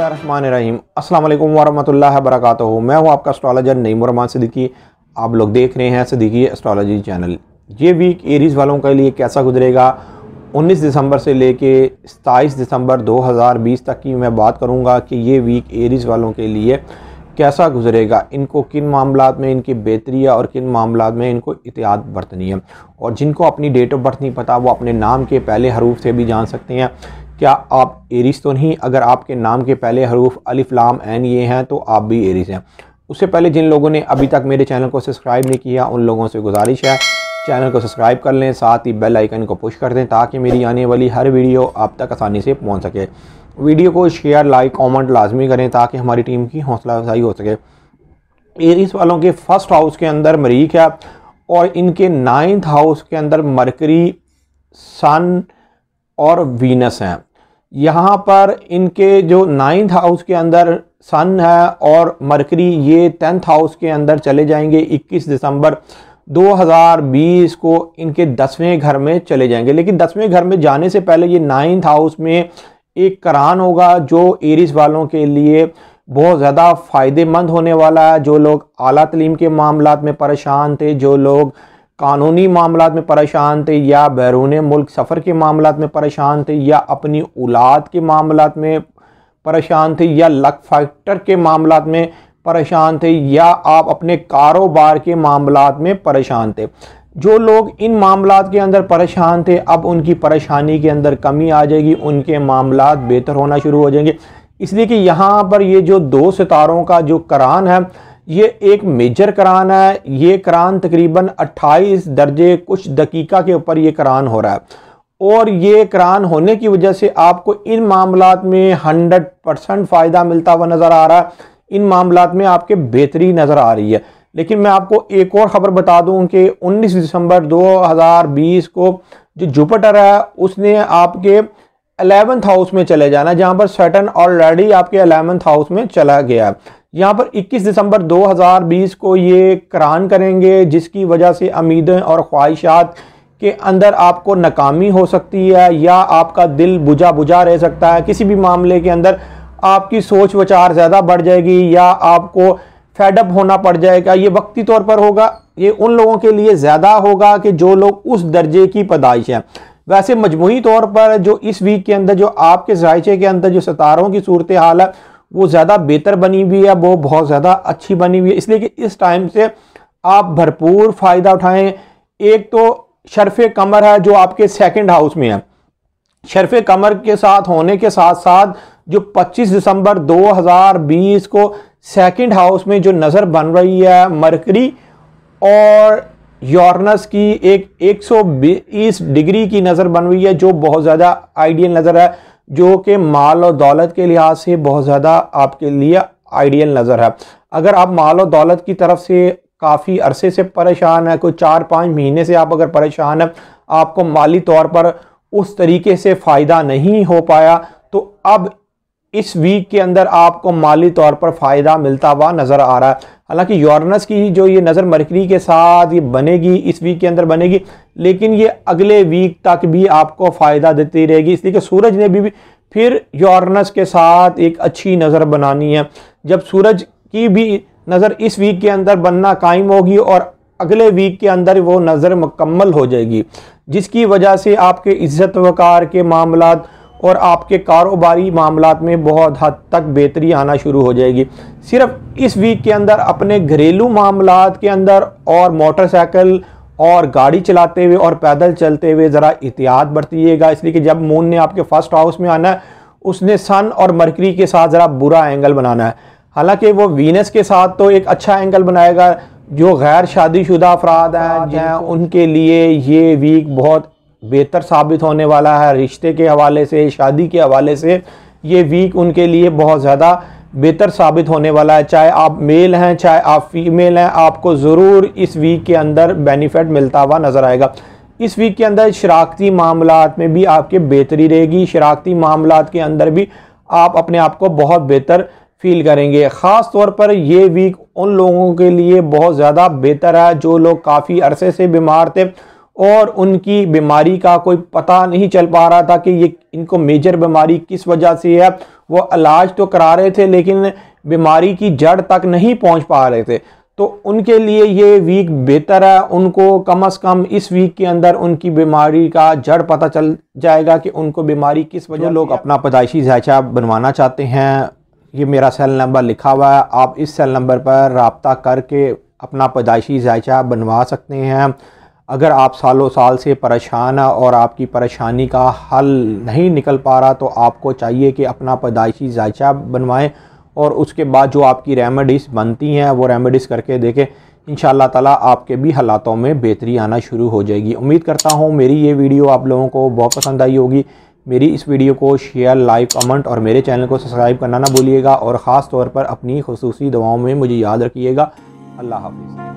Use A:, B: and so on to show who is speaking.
A: बसमीम अल्लाम वरहमल वर्क मैं हूँ आपका एस्ट्रॉलॉजर नईम रमान सिद्दीकी आप लोग देख रहे हैं सिद्दीकी एस्ट्रॉलॉजी चैनल ये वीक एरीज़ वालों के लिए कैसा गुजरेगा 19 दिसंबर से लेके 27 दिसंबर 2020 तक की मैं बात करूंगा कि ये वीक एरीज़ वालों के लिए कैसा गुजरेगा इनको किन मामला में इनकी बेहतरी है और किन मामला में इनको एहतियात बरतनी है और जिनको अपनी डेट ऑफ बर्थ नहीं पता वो अपने नाम के पहले हरूफ से भी जान सकते हैं क्या आप एरिस तो नहीं अगर आपके नाम के पहले हरूफ अलिफ लाम एन ये हैं तो आप भी एरिस हैं उससे पहले जिन लोगों ने अभी तक मेरे चैनल को सब्सक्राइब नहीं किया उन लोगों से गुजारिश है चैनल को सब्सक्राइब कर लें साथ ही बेल आइकन को पुश कर दें ताकि मेरी आने वाली हर वीडियो आप तक आसानी से पहुंच सके वीडियो को शेयर लाइक कमेंट लाजमी करें ताकि हमारी टीम की हौसला अफजाई हो सके एरीस वालों के फर्स्ट हाउस के अंदर मरीक है और इनके नाइन्थ हाउस के अंदर मरकरी सन और वीनस हैं यहाँ पर इनके जो नाइन्थ हाउस के अंदर सन है और मरकरी ये टेंथ हाउस के अंदर चले जाएंगे 21 दिसंबर 2020 को इनके दसवें घर में चले जाएंगे लेकिन दसवें घर में जाने से पहले ये नाइन्थ हाउस में एक करान होगा जो एरिस वालों के लिए बहुत ज़्यादा फ़ायदेमंद होने वाला है जो लोग अली तलीम के मामला में परेशान थे जो लोग कानूनी मामला में परेशान थे या बैरून मुल्क सफ़र के मामला में परेशान थे या अपनी औलाद के मामला में परेशान थे या लक फैक्टर के मामला में परेशान थे या आप अपने कारोबार के मामला में परेशान थे जो लोग इन मामला के अंदर परेशान थे अब उनकी परेशानी के अंदर कमी आ जाएगी उनके मामला बेहतर होना शुरू हो जाएंगे इसलिए कि यहाँ पर ये जो दो सितारों का जो करान है ये एक मेजर करान है ये करान तकरीबन 28 दर्जे कुछ दकीका के ऊपर ये करान हो रहा है और ये करान होने की वजह से आपको इन मामला में 100 परसेंट फ़ायदा मिलता हुआ नज़र आ रहा है इन मामला में आपके बेहतरी नज़र आ रही है लेकिन मैं आपको एक और ख़बर बता दूं कि 19 दिसंबर 2020 को जो जुपिटर है उसने आपके अलेवेंथ हाउस में चले जाना जहां पर सटन ऑलरेडी आपके अलेवेंथ हाउस में चला गया यहां पर 21 दिसंबर 2020 को ये करान करेंगे जिसकी वजह से उम्मीदें और ख्वाहिशात के अंदर आपको नाकामी हो सकती है या आपका दिल बुझा बुझा रह सकता है किसी भी मामले के अंदर आपकी सोच विचार ज़्यादा बढ़ जाएगी या आपको फैडअप होना पड़ जाएगा ये वक्ती तौर पर होगा ये उन लोगों के लिए ज़्यादा होगा कि जो लोग उस दर्जे की पैदाइश हैं वैसे मजमू तौर पर जो इस वीक के अंदर जो आपके जायचे के अंदर जो सतारों की सूरत हाल है वो ज़्यादा बेहतर बनी हुई है वो बहुत ज़्यादा अच्छी बनी हुई है इसलिए कि इस टाइम से आप भरपूर फ़ायदा उठाएं एक तो शरफ़ कमर है जो आपके सेकंड हाउस में है शरफ़ कमर के साथ होने के साथ साथ जो 25 दिसंबर 2020 को सेकंड हाउस में जो नज़र बन रही है मरकरी और यूरनस की एक 120 डिग्री की नज़र बन रही है जो बहुत ज़्यादा आइडियल नज़र है जो कि माल और दौलत के लिहाज से बहुत ज़्यादा आपके लिए आइडियल नज़र है अगर आप माल और दौलत की तरफ से काफ़ी अरसे से परेशान है कोई चार पाँच महीने से आप अगर परेशान है आपको माली तौर पर उस तरीके से फ़ायदा नहीं हो पाया तो अब इस वीक के अंदर आपको माली तौर पर फ़ायदा मिलता हुआ नज़र आ रहा है हालांकि यूरनस की जो ये नज़र मरकरी के साथ ये बनेगी इस वीक के अंदर बनेगी लेकिन ये अगले वीक तक भी आपको फ़ायदा देती रहेगी इसलिए कि सूरज ने भी, भी फिर यूरनस के साथ एक अच्छी नज़र बनानी है जब सूरज की भी नज़र इस वीक के अंदर बनना कायम होगी और अगले वीक के अंदर वो नज़र मुकम्मल हो जाएगी जिसकी वजह से आपके इज़्ज़त वकार के मामला और आपके कारोबारी मामला में बहुत हद तक बेहतरी आना शुरू हो जाएगी सिर्फ इस वीक के अंदर अपने घरेलू मामला के अंदर और मोटरसाइकिल और गाड़ी चलाते हुए और पैदल चलते हुए ज़रा एहतियात बरतिएगा इसलिए कि जब मून ने आपके फर्स्ट हाउस में आना है उसने सन और मरकरी के साथ ज़रा बुरा एंगल बनाना है हालांकि वो वीनस के साथ तो एक अच्छा एंगल बनाएगा जो गैर शादीशुदा अफराद हैं हाँ, उनके लिए ये वीक बहुत बेहतर साबित होने वाला है रिश्ते के हवाले से शादी के हवाले से ये वीक उनके लिए बहुत ज़्यादा बेहतर साबित होने वाला है चाहे आप मेल हैं चाहे आप फीमेल हैं आपको ज़रूर इस वीक के अंदर बेनिफिट मिलता हुआ नज़र आएगा इस वीक के अंदर शराखती मामला में भी आपके बेहतरी रहेगी शराखती मामला के अंदर भी आप अपने आप को बहुत बेहतर फील करेंगे ख़ास तौर पर यह वीक उन लोगों के लिए बहुत ज़्यादा बेहतर है जो लोग काफ़ी अरसे से बीमार थे और उनकी बीमारी का कोई पता नहीं चल पा रहा था कि ये इनको मेजर बीमारी किस वजह से है वो इलाज तो करा रहे थे लेकिन बीमारी की जड़ तक नहीं पहुंच पा रहे थे तो उनके लिए ये वीक बेहतर है उनको कम अज़ कम इस वीक के अंदर उनकी बीमारी का जड़ पता चल जाएगा कि उनको बीमारी किस वजह तो लोग अपना पैदाइशी जायचा बनवाना चाहते हैं ये मेरा सेल नंबर लिखा हुआ है आप इस सेल नंबर पर रबता करके अपना पैदाइशी जायचा बनवा सकते हैं अगर आप सालों साल से परेशान हैं और आपकी परेशानी का हल नहीं निकल पा रहा तो आपको चाहिए कि अपना पैदाइशी जायचा बनवाएं और उसके बाद जो आपकी रेमेडीज़ बनती हैं वो रेमेडीज़ करके देखें इन ताला आपके भी हालातों में बेहतरी आना शुरू हो जाएगी उम्मीद करता हूँ मेरी ये वीडियो आप लोगों को बहुत पसंद आई होगी मेरी इस वीडियो को शेयर लाइक कमेंट और मेरे चैनल को सब्सक्राइब करना ना भूलिएगा और ख़ास तौर पर अपनी खसूसी दवाओं में मुझे याद रखिएगा अल्लाह हाफिज़